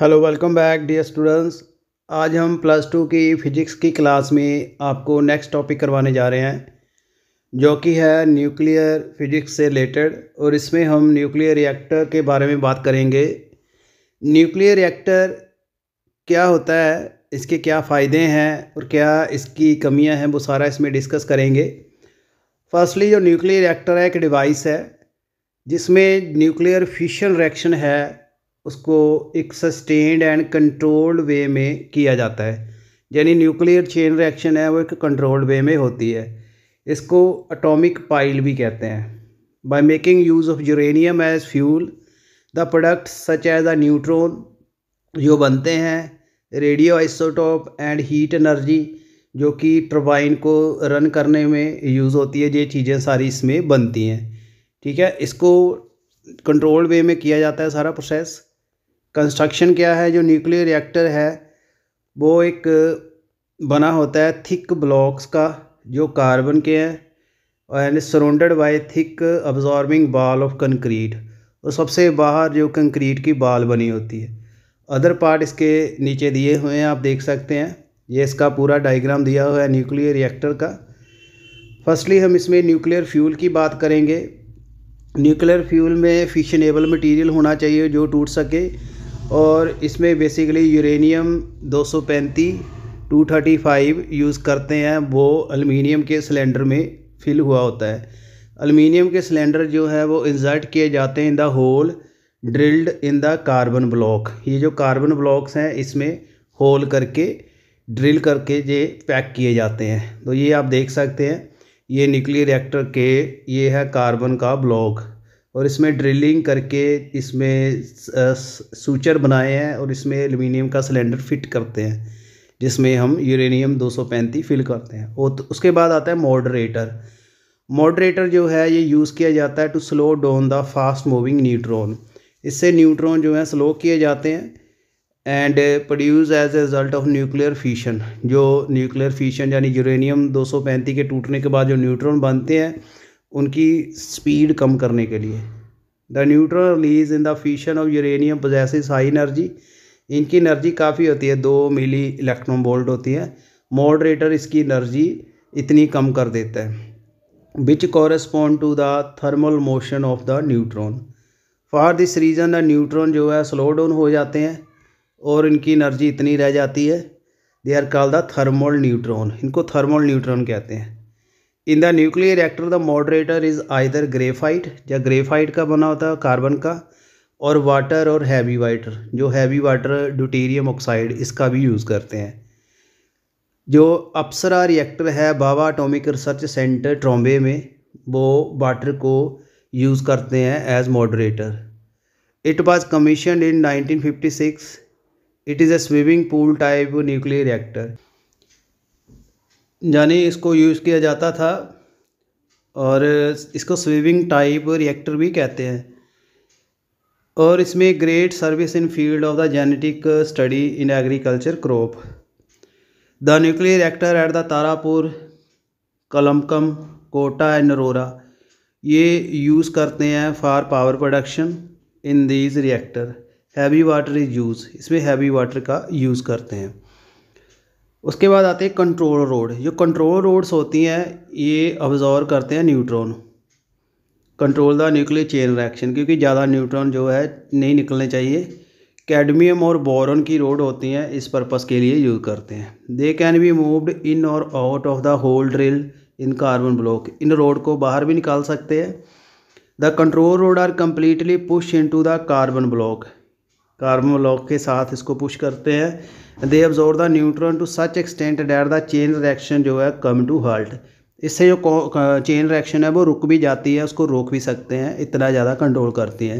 Hello welcome back dear students आज हम plus two की फ़िज़िक्स की क्लास में आपको नेक्स्ट टॉपिक करवाने जा रहे हैं जो कि है न्यूक्लियर फिजिक्स से रिलेटेड और इसमें हम न्यूक्लियर रिएक्टर के बारे में बात करेंगे न्यूक्लियर रिएक्टर क्या होता है इसके क्या फ़ायदे हैं और क्या इसकी कमियां हैं वो सारा इसमें डिस्कस करेंगे फर्स्टली जो न्यूक्लियर रिएक्टर है एक डिवाइस है जिसमें न्यूक्लियर फिशन रिएक्शन है उसको एक सस्टेन्ड एंड कंट्रोल्ड वे में किया जाता है यानी न्यूक्लियर चेन रिएक्शन है वो एक कंट्रोल्ड वे में होती है इसको अटोमिक पाइल भी कहते हैं by making use of uranium as fuel the product such as a neutron जो बनते हैं radio isotope and heat energy जो कि टर्बाइन को रन करने में यूज़ होती है ये चीज़ें सारी इसमें बनती हैं ठीक है इसको कंट्रोल वे में किया जाता है सारा प्रोसेस कंस्ट्रक्शन क्या है जो न्यूक्लियर रिएक्टर है वो एक बना होता है थिक ब्लॉक्स का जो कार्बन के हैं and surrounded by thick absorbing wall of concrete और सबसे बाहर जो कंक्रीट की बाल बनी होती है अदर पार्ट इसके नीचे दिए हुए हैं आप देख सकते हैं ये इसका पूरा डायग्राम दिया हुआ है न्यूक्लियर रिएक्टर का फर्स्टली हम इसमें न्यूक्लियर फ्यूल की बात करेंगे न्यूक्लियर फ्यूल में फिशनेबल मटेरियल होना चाहिए जो टूट सके और इसमें बेसिकली यूरेनियम 235 235 यूज़ करते हैं वो अलमीनियम के सिलेंडर में फिल हुआ होता है अलमीनियम के सिलेंडर जो है वो इंजर्ट किए जाते हैं in the hole drilled in the carbon block ये जो कार्बन ब्लॉक्स हैं इसमें होल करके ड्रिल करके ये पैक किए जाते हैं तो ये आप देख सकते हैं ये निकली रिएक्टर के ये है कार्बन का ब्लॉक और इसमें ड्रिलिंग करके इसमें सूचर बनाए हैं और इसमें एल्यूमिनियम का सिलेंडर फिट करते हैं जिसमें हम यूरेनियम दो फिल करते हैं और तो उसके बाद आता है मॉडरेटर मॉडरेटर जो है ये यूज़ किया जाता है to slow down the fast moving neutron इससे न्यूट्रॉन जो है स्लो किए जाते हैं and produce as a result of nuclear fission जो न्यूक्लियर फीशन यानी यूरेनियम दो के टूटने के बाद जो न्यूट्रॉन बनते हैं उनकी स्पीड कम करने के लिए the neutron release in the fission of uranium possesses high energy इनकी एनर्जी काफ़ी होती है दो मिली इलेक्ट्रॉन वोल्ट होती है मॉडरेटर इसकी एनर्जी इतनी कम कर देता है which correspond to the thermal motion of the neutron for this reason the neutron जो है स्लो डाउन हो जाते हैं और इनकी एनर्जी इतनी रह जाती है they are call the thermal neutron इनको थर्मल न्यूट्रॉन कहते हैं in the nuclear reactor the moderator is either graphite या ग्रेफाइट का बना होता है कार्बन का और वाटर और हैवी वाटर जो हैवी वाटर ड्यूटेरियम ऑक्साइड इसका भी यूज़ करते हैं जो अप्सरा रिएक्टर है Bhabha atomic research centre Trombay में वो वाटर को यूज़ करते हैं as moderator it was commission in 1956 it is a swimming pool type nuclear reactor यानी इसको यूज़ किया जाता था और इसको स्विमिंग टाइप रिएक्टर भी कहते हैं और इसमें great service in field of the genetic study in agriculture crop the nuclear reactor at the Tarapur Kalpakkam Kota and Narora ये यूज़ करते हैं for power production in these reactor heavy water is use इसमें heavy water का यूज़ करते हैं उसके बाद आते हैं कंट्रोल रोड जो कंट्रोल रोड्स होती हैं ये ऑब्जॉर्व करते हैं neutron control the nuclear chain reaction क्योंकि ज़्यादा न्यूट्रॉन जो है नहीं निकलने चाहिए कैडमियम और बोरन की रोड होती हैं इस पर्पज़ के लिए यूज़ करते हैं they can be moved in और out of the hole drill in carbon block इन रोड को बाहर भी निकाल सकते हैं the control rod are completely push in to the carbon block carbon block के साथ इसको पुश करते हैं they absorb the neutron to such extent that the chain reaction जो है कम टू हल्ट इससे जो चेन रिएक्शन है वो रुक भी जाती है उसको रोक भी सकते हैं इतना ज़्यादा कंट्रोल करती हैं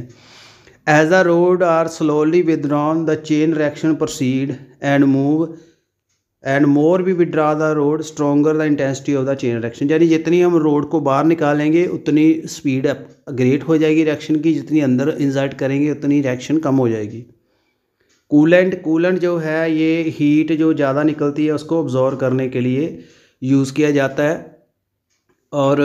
as the rod are slowly withdrawn the chain reaction proceed and move and more we withdraw the rod stronger the intensity of the chain reaction यानी जितनी हम रोड को बाहर निकालेंगे उतनी स्पीड ग्रेट हो जाएगी रिएक्शन की जितनी अंदर इंजर्ट करेंगे उतनी रिएक्शन कम हो जाएगी कूलेंट कूलेंट जो है ये हीट जो ज़्यादा निकलती है उसको ऑब्जॉर्व करने के लिए यूज़ किया जाता है और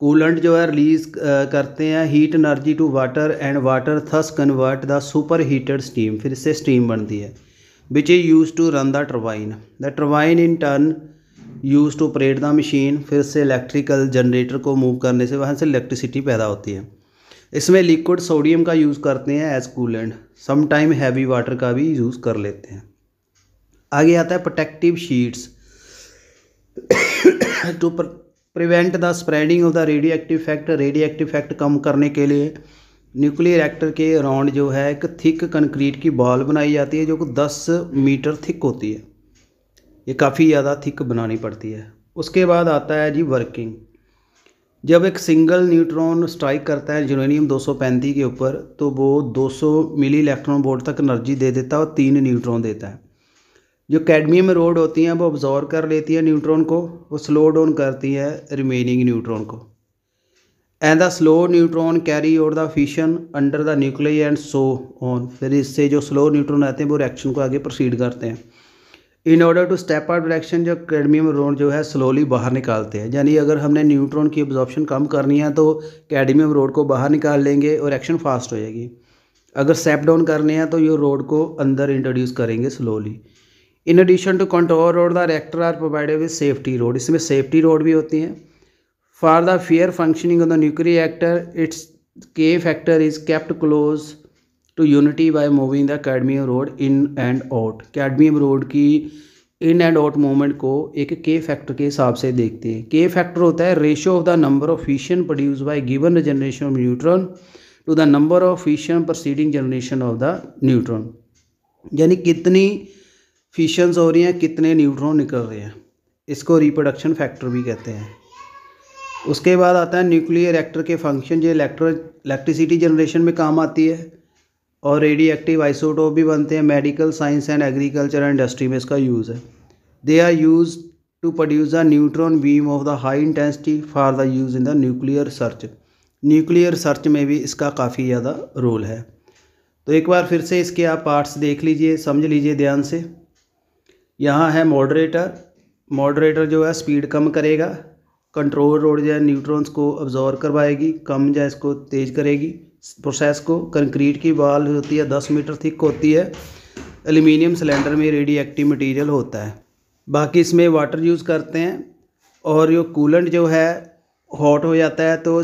कूलेंट जो है रिलीज करते हैं heat energy to water and water thus convert the super heated steam फिर इससे स्टीम बनती है which is use to run the turbine the turbine in turn use to operate the machine फिर से इलेक्ट्रिकल जनरेटर को move करने से वहाँ से इलेक्ट्रिसिटी पैदा होती है इसमें लिक्विड सोडियम का यूज़ करते हैं as coolant sometime heavy water का भी यूज़ कर लेते हैं आगे आता है protective sheets to prevent the spreading of the radio active fact radio active fact कम करने के लिए न्यूक्लियर रिएक्टर के अराउंड जो है एक थिक कंक्रीट की बॉल बनाई जाती है जो कि दस मीटर थिक होती है ये काफ़ी ज़्यादा थिक बनानी पड़ती है उसके बाद आता है जी वर्किंग जब एक सिंगल न्यूट्रॉन स्ट्राइक करता है यूरेनियम दो के ऊपर तो वो 200 मिली इलेक्ट्रॉन वोल्ट तक एनर्जी दे देता है और तीन न्यूट्रॉन देता है जो कैडमियम रोड होती हैं वो ऑब्जॉर्व कर लेती है न्यूट्रॉन को वो स्लो डाउन करती है रिमेनिंग न्यूट्रॉन को and the slow neutron carry और the fission under the nuclei and so on फिर इससे जो स्लो न्यूट्रॉन रहते हैं वो रिएक्शन को आगे प्रोसीड करते हैं in order to step out reaction जो कैडमियम रोड जो है स्लोली बाहर निकालते हैं यानी अगर हमने न्यूट्रॉन की ऑब्जॉर्प्शन कम करनी है तो कैडमियम रोड को बाहर निकाल लेंगे और एक्शन फास्ट हो जाएगी अगर स्टेप डाउन करनी है तो ये रोड को अंदर इंट्रोड्यूस करेंगे slowly in addition to control rod the reactor are provided with safety rod इसमें सेफ्टी रोड भी होती हैं For the fair functioning of the nuclear reactor, its K factor is kept close to unity by moving the cadmium rod in and out. cadmium rod की in and out movement को एक के factor के हिसाब से देखते हैं के फैक्टर होता है ratio of the number of fission produce by given generation of neutron to the number of fission proceeding generation of the neutron यानी कितनी फिशंस हो रही हैं कितने न्यूट्रॉन निकल रहे हैं इसको रिप्रोडक्शन फैक्टर भी कहते हैं उसके बाद आता है न्यूक्लियर एक्टर के फंक्शन जो इलेक्ट्रो इलेक्ट्रिसिटी जनरेशन में काम आती है और रेडियो एक्टिव आइसोटोप भी बनते हैं medical science and agriculture industry में इसका यूज़ है they are use to produce the neutron beam of the high intensity for the use in the nuclear search nuclear search में भी इसका काफ़ी ज़्यादा रोल है तो एक बार फिर से इसके आप पार्ट्स देख लीजिए समझ लीजिए ध्यान से यहाँ है मॉडरेटर मॉडरेटर जो है स्पीड कम करेगा कंट्रोल रोड जो है न्यूट्रॉन्स को अब्जॉर्व करवाएगी कम जो इसको तेज़ करेगी प्रोसेस को कंक्रीट की बाल होती है दस मीटर थिक होती है एल्यूमिनियम सिलेंडर में एक्टिव मटीरियल होता है बाकी इसमें वाटर यूज़ करते हैं और जो कूलेंट जो है हॉट हो जाता है तो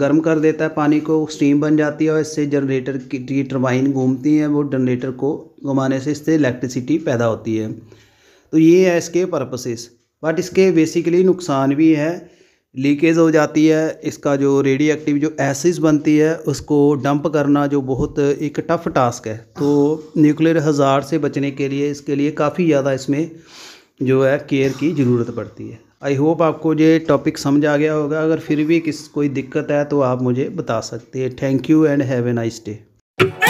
गर्म कर देता है पानी को स्टीम बन जाती है और इससे जनरेटर की टर्बाइन घूमती हैं वो जनरेटर को घुमाने से इससे इलेक्ट्रिसिटी पैदा होती है तो ये है इसके पर्पसेस बट इसके बेसिकली नुकसान भी है लीकेज हो जाती है इसका जो रेडियो एक्टिव जो एसिस बनती है उसको डंप करना जो बहुत एक टफ टास्क है तो न्यूक्लियर हज़ार से बचने के लिए इसके लिए काफ़ी ज़्यादा इसमें जो है केयर की ज़रूरत पड़ती है आई होप आपको ये टॉपिक समझ आ गया होगा अगर फिर भी किस कोई दिक्कत है तो आप मुझे बता सकते हैं thank you and have a nice day